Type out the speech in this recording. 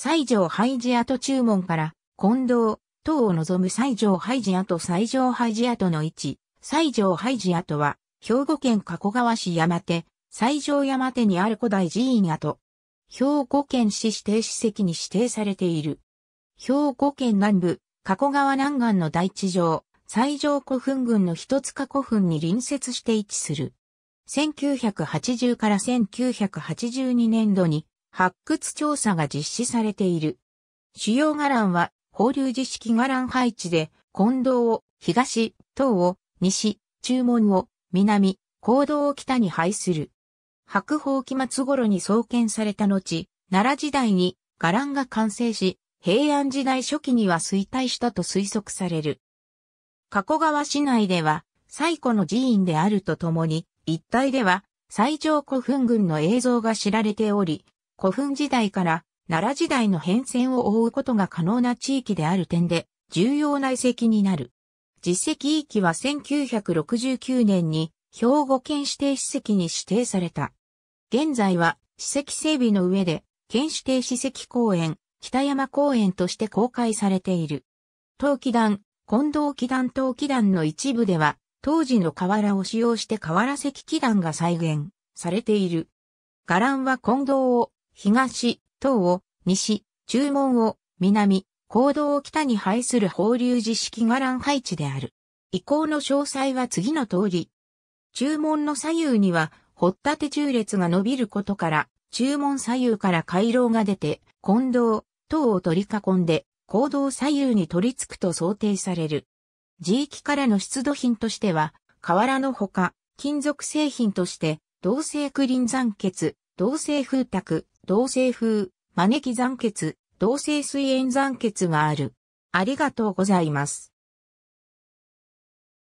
西条廃寺跡注文から、近藤、等を望む西条廃寺跡西条廃寺跡の位置、西条廃寺跡は、兵庫県加古川市山手、西条山手にある古代寺院跡。兵庫県市指定史跡に指定されている。兵庫県南部、加古川南岸の大地上、西条古墳群の一塚古墳に隣接して位置する。1980から1982年度に発掘調査が実施されている。主要伽藍は、法隆寺式伽藍配置で、近道を東、東を西、中門を南、行道を北に配する。白宝期末頃に創建された後、奈良時代に伽藍が完成し、平安時代初期には衰退したと推測される。加古川市内では、最古の寺院であるとともに、一帯では、最上古墳群の映像が知られており、古墳時代から奈良時代の変遷を覆うことが可能な地域である点で重要な遺跡になる。実績遺跡は1969年に兵庫県指定史跡に指定された。現在は史跡整備の上で県指定史跡公園、北山公園として公開されている。陶器団、近藤器団陶器団の一部では当時の瓦を使用して瓦石器団が再現されている。伽藍は近藤を東、東を、西、中門を、南、行動を北に配する法隆寺式伽藍配置である。遺構の詳細は次の通り。中門の左右には、掘ったて中列が伸びることから、中門左右から回廊が出て、近道、東を取り囲んで、行動左右に取り付くと想定される。地域からの出土品としては、瓦のほか、金属製品として、銅製クリン残血、銅製風卓、同性風、招き残血、同性水炎残血がある。ありがとうございます。